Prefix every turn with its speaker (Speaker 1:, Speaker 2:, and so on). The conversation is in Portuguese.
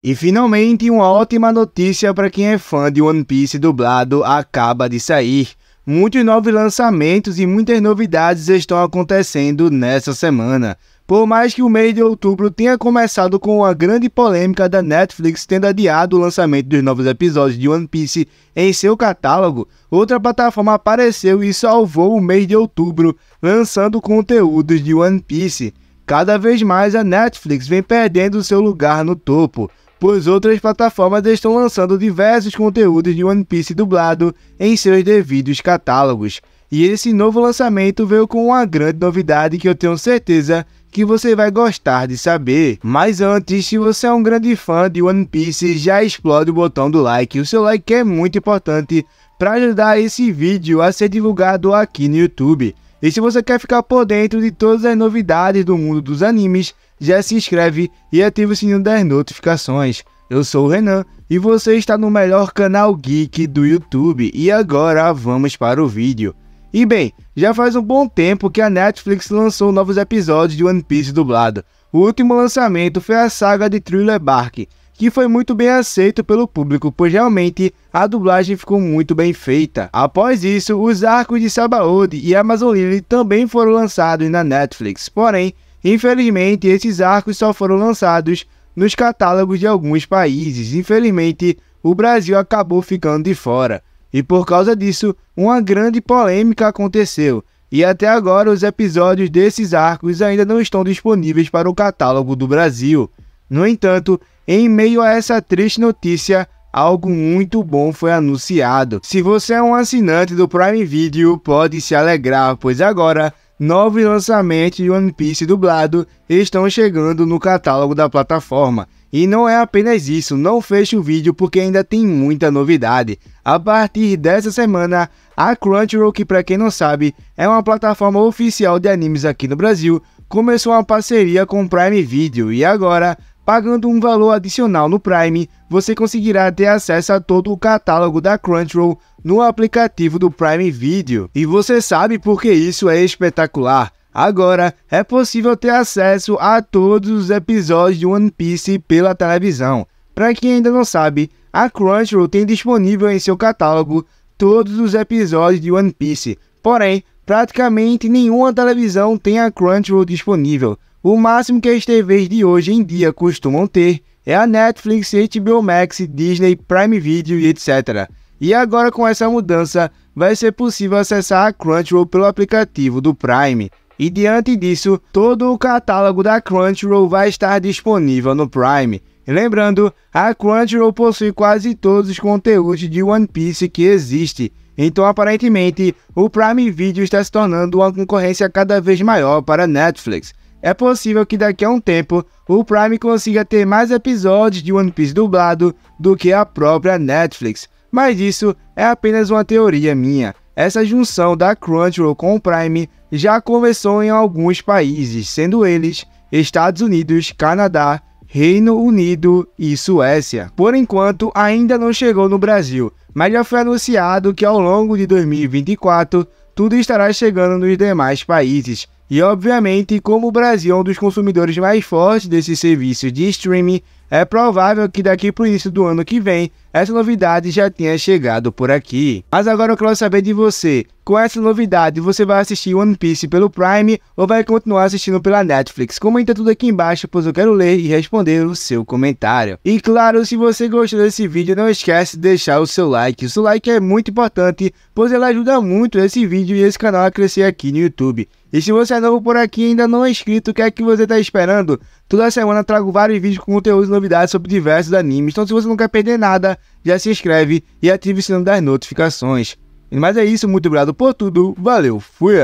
Speaker 1: E finalmente, uma ótima notícia para quem é fã de One Piece dublado acaba de sair. Muitos novos lançamentos e muitas novidades estão acontecendo nessa semana. Por mais que o mês de outubro tenha começado com uma grande polêmica da Netflix tendo adiado o lançamento dos novos episódios de One Piece em seu catálogo, outra plataforma apareceu e salvou o mês de outubro, lançando conteúdos de One Piece. Cada vez mais a Netflix vem perdendo seu lugar no topo pois outras plataformas estão lançando diversos conteúdos de One Piece dublado em seus devidos catálogos. E esse novo lançamento veio com uma grande novidade que eu tenho certeza que você vai gostar de saber. Mas antes, se você é um grande fã de One Piece, já explode o botão do like. O seu like é muito importante para ajudar esse vídeo a ser divulgado aqui no YouTube. E se você quer ficar por dentro de todas as novidades do mundo dos animes, já se inscreve e ativa o sininho das notificações. Eu sou o Renan e você está no melhor canal geek do YouTube. E agora vamos para o vídeo. E bem, já faz um bom tempo que a Netflix lançou novos episódios de One Piece dublado, o último lançamento foi a saga de Thriller Bark, que foi muito bem aceito pelo público, pois realmente a dublagem ficou muito bem feita. Após isso, os arcos de Sabaody e Amazon Lily também foram lançados na Netflix, porém, infelizmente, esses arcos só foram lançados nos catálogos de alguns países. Infelizmente, o Brasil acabou ficando de fora. E por causa disso, uma grande polêmica aconteceu, e até agora, os episódios desses arcos ainda não estão disponíveis para o catálogo do Brasil. No entanto, em meio a essa triste notícia, algo muito bom foi anunciado. Se você é um assinante do Prime Video, pode se alegrar, pois agora novos lançamentos de One Piece dublado estão chegando no catálogo da plataforma. E não é apenas isso, não feche o vídeo porque ainda tem muita novidade. A partir dessa semana, a Crunchyroll, que para quem não sabe, é uma plataforma oficial de animes aqui no Brasil, começou uma parceria com o Prime Video e agora, pagando um valor adicional no Prime, você conseguirá ter acesso a todo o catálogo da Crunchyroll no aplicativo do Prime Video. E você sabe por que isso é espetacular? Agora é possível ter acesso a todos os episódios de One Piece pela televisão. Para quem ainda não sabe, a Crunchyroll tem disponível em seu catálogo todos os episódios de One Piece. Porém, praticamente nenhuma televisão tem a Crunchyroll disponível. O máximo que as TVs de hoje em dia costumam ter é a Netflix, HBO Max, Disney, Prime Video e etc. E agora com essa mudança, vai ser possível acessar a Crunchyroll pelo aplicativo do Prime. E diante disso, todo o catálogo da Crunchyroll vai estar disponível no Prime. lembrando, a Crunchyroll possui quase todos os conteúdos de One Piece que existe. Então, aparentemente, o Prime Video está se tornando uma concorrência cada vez maior para Netflix. É possível que daqui a um tempo o Prime consiga ter mais episódios de One Piece dublado do que a própria Netflix, mas isso é apenas uma teoria minha. Essa junção da Crunchyroll com o Prime já começou em alguns países, sendo eles Estados Unidos, Canadá, Reino Unido e Suécia. Por enquanto, ainda não chegou no Brasil, mas já foi anunciado que ao longo de 2024 tudo estará chegando nos demais países. E obviamente, como o Brasil é um dos consumidores mais fortes desses serviços de streaming, é provável que daqui para o início do ano que vem essa novidade já tenha chegado por aqui. Mas agora eu quero saber de você. Com essa novidade, você vai assistir One Piece pelo Prime ou vai continuar assistindo pela Netflix? Comenta tudo aqui embaixo, pois eu quero ler e responder o seu comentário. E claro, se você gostou desse vídeo, não esquece de deixar o seu like. O seu like é muito importante, pois ele ajuda muito esse vídeo e esse canal a crescer aqui no YouTube. E se você é novo por aqui e ainda não é inscrito, o que é que você está esperando? Toda semana trago vários vídeos com conteúdos e novidades sobre diversos animes, então se você não quer perder nada, já se inscreve e ative o sininho das notificações. Mas é isso, muito obrigado por tudo, valeu, fui!